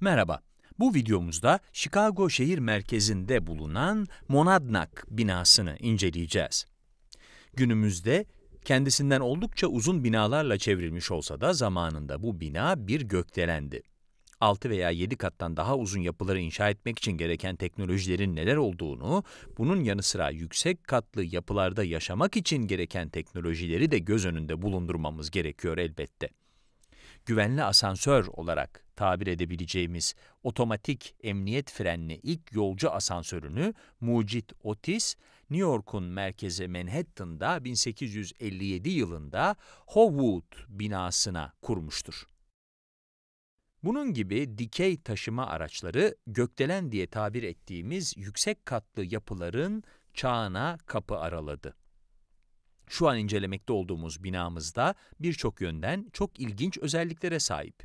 Merhaba, bu videomuzda Chicago şehir merkezinde bulunan Monadnock binasını inceleyeceğiz. Günümüzde kendisinden oldukça uzun binalarla çevrilmiş olsa da zamanında bu bina bir gökdelendi. 6 veya 7 kattan daha uzun yapıları inşa etmek için gereken teknolojilerin neler olduğunu, bunun yanı sıra yüksek katlı yapılarda yaşamak için gereken teknolojileri de göz önünde bulundurmamız gerekiyor elbette güvenli asansör olarak tabir edebileceğimiz otomatik emniyet frenli ilk yolcu asansörünü Mucit Otis, New York'un merkezi Manhattan'da 1857 yılında Howwood binasına kurmuştur. Bunun gibi dikey taşıma araçları gökdelen diye tabir ettiğimiz yüksek katlı yapıların çağına kapı araladı. Şu an incelemekte olduğumuz binamızda birçok yönden çok ilginç özelliklere sahip.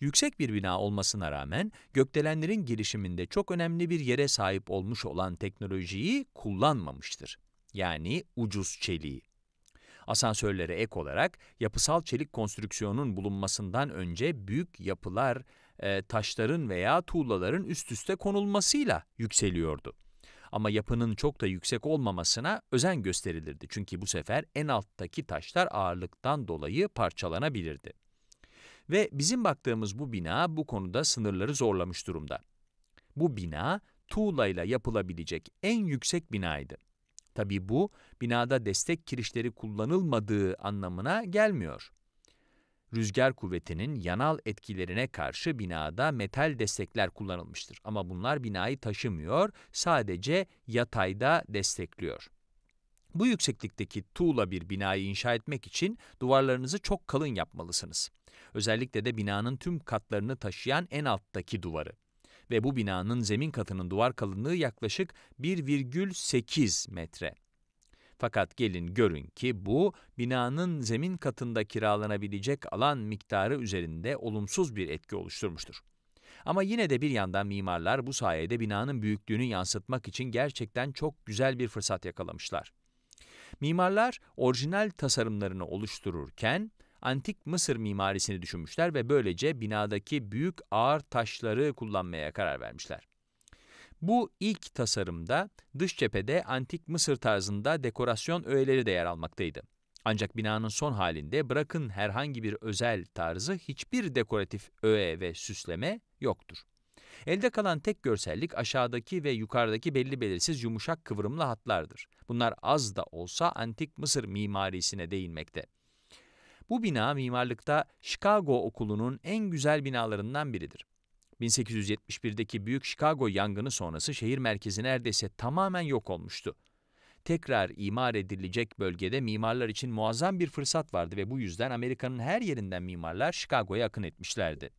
Yüksek bir bina olmasına rağmen gökdelenlerin gelişiminde çok önemli bir yere sahip olmuş olan teknolojiyi kullanmamıştır. Yani ucuz çeliği. Asansörlere ek olarak yapısal çelik konstrüksiyonun bulunmasından önce büyük yapılar e, taşların veya tuğlaların üst üste konulmasıyla yükseliyordu. Ama yapının çok da yüksek olmamasına özen gösterilirdi. Çünkü bu sefer en alttaki taşlar ağırlıktan dolayı parçalanabilirdi. Ve bizim baktığımız bu bina bu konuda sınırları zorlamış durumda. Bu bina tuğlayla yapılabilecek en yüksek binaydı. Tabi bu binada destek kirişleri kullanılmadığı anlamına gelmiyor rüzgar kuvvetinin yanal etkilerine karşı binada metal destekler kullanılmıştır. Ama bunlar binayı taşımıyor, sadece yatayda destekliyor. Bu yükseklikteki tuğla bir binayı inşa etmek için duvarlarınızı çok kalın yapmalısınız. Özellikle de binanın tüm katlarını taşıyan en alttaki duvarı. Ve bu binanın zemin katının duvar kalınlığı yaklaşık 1,8 metre. Fakat gelin görün ki bu, binanın zemin katında kiralanabilecek alan miktarı üzerinde olumsuz bir etki oluşturmuştur. Ama yine de bir yandan mimarlar bu sayede binanın büyüklüğünü yansıtmak için gerçekten çok güzel bir fırsat yakalamışlar. Mimarlar orijinal tasarımlarını oluştururken antik Mısır mimarisini düşünmüşler ve böylece binadaki büyük ağır taşları kullanmaya karar vermişler. Bu ilk tasarımda dış cephede antik Mısır tarzında dekorasyon öğeleri de yer almaktaydı. Ancak binanın son halinde bırakın herhangi bir özel tarzı hiçbir dekoratif öğe ve süsleme yoktur. Elde kalan tek görsellik aşağıdaki ve yukarıdaki belli belirsiz yumuşak kıvrımlı hatlardır. Bunlar az da olsa antik Mısır mimarisine değinmekte. Bu bina mimarlıkta Chicago okulunun en güzel binalarından biridir. 1871'deki Büyük Chicago yangını sonrası şehir merkezi neredeyse tamamen yok olmuştu. Tekrar imar edilecek bölgede mimarlar için muazzam bir fırsat vardı ve bu yüzden Amerika'nın her yerinden mimarlar Chicago'ya akın etmişlerdi.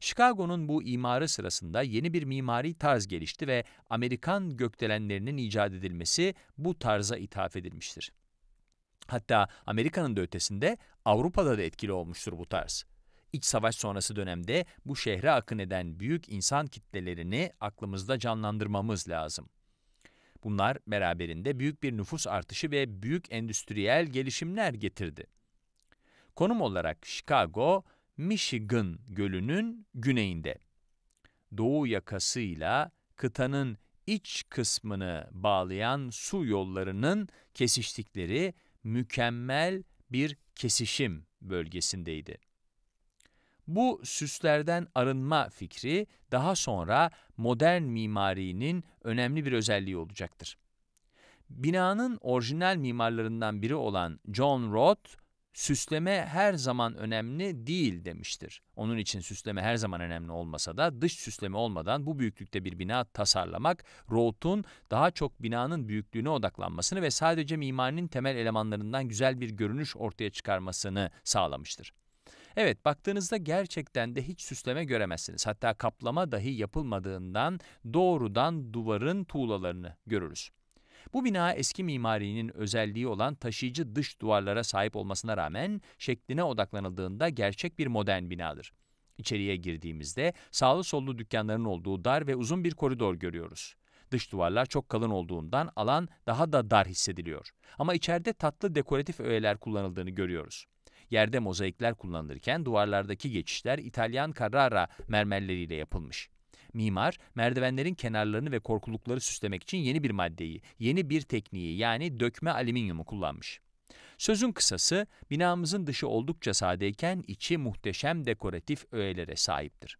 Chicago'nun bu imarı sırasında yeni bir mimari tarz gelişti ve Amerikan gökdelenlerinin icat edilmesi bu tarza ithaf edilmiştir. Hatta Amerika'nın da ötesinde Avrupa'da da etkili olmuştur bu tarz. İç savaş sonrası dönemde bu şehre akın eden büyük insan kitlelerini aklımızda canlandırmamız lazım. Bunlar beraberinde büyük bir nüfus artışı ve büyük endüstriyel gelişimler getirdi. Konum olarak Chicago, Michigan Gölü'nün güneyinde. Doğu yakasıyla kıtanın iç kısmını bağlayan su yollarının kesiştikleri mükemmel bir kesişim bölgesindeydi. Bu süslerden arınma fikri daha sonra modern mimarinin önemli bir özelliği olacaktır. Binanın orijinal mimarlarından biri olan John Roth, süsleme her zaman önemli değil demiştir. Onun için süsleme her zaman önemli olmasa da dış süsleme olmadan bu büyüklükte bir bina tasarlamak, Roth'un daha çok binanın büyüklüğüne odaklanmasını ve sadece mimarinin temel elemanlarından güzel bir görünüş ortaya çıkarmasını sağlamıştır. Evet, baktığınızda gerçekten de hiç süsleme göremezsiniz. Hatta kaplama dahi yapılmadığından doğrudan duvarın tuğlalarını görürüz. Bu bina eski mimarinin özelliği olan taşıyıcı dış duvarlara sahip olmasına rağmen şekline odaklanıldığında gerçek bir modern binadır. İçeriye girdiğimizde sağlı sollu dükkanların olduğu dar ve uzun bir koridor görüyoruz. Dış duvarlar çok kalın olduğundan alan daha da dar hissediliyor. Ama içeride tatlı dekoratif öğeler kullanıldığını görüyoruz. Yerde mozaikler kullanılırken duvarlardaki geçişler İtalyan Carrara mermerleriyle yapılmış. Mimar, merdivenlerin kenarlarını ve korkulukları süslemek için yeni bir maddeyi, yeni bir tekniği yani dökme alüminyumu kullanmış. Sözün kısası, binamızın dışı oldukça sadeyken içi muhteşem dekoratif öğelere sahiptir.